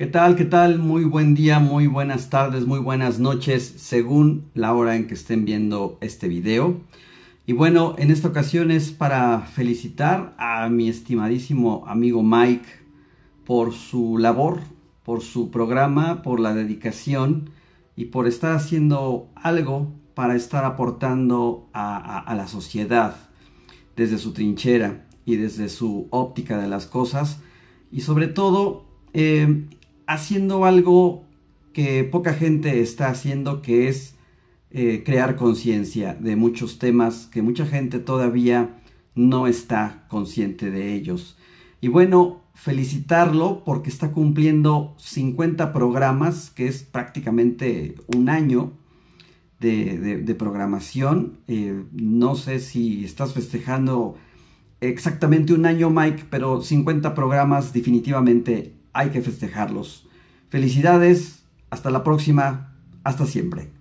¿Qué tal? ¿Qué tal? Muy buen día, muy buenas tardes, muy buenas noches, según la hora en que estén viendo este video. Y bueno, en esta ocasión es para felicitar a mi estimadísimo amigo Mike por su labor, por su programa, por la dedicación y por estar haciendo algo para estar aportando a, la sociedad desde su trinchera y desde su óptica de las cosas y sobre todo eh, haciendo algo que poca gente está haciendo, que es eh, crear conciencia de muchos temas que mucha gente todavía no está consciente de ellos. Y bueno, felicitarlo porque está cumpliendo 50 programas, que es prácticamente un año de, programación. Eh, no sé si estás festejando exactamente un año, Mike, pero 50 programas definitivamente hay que festejarlos. Felicidades, hasta la próxima, hasta siempre.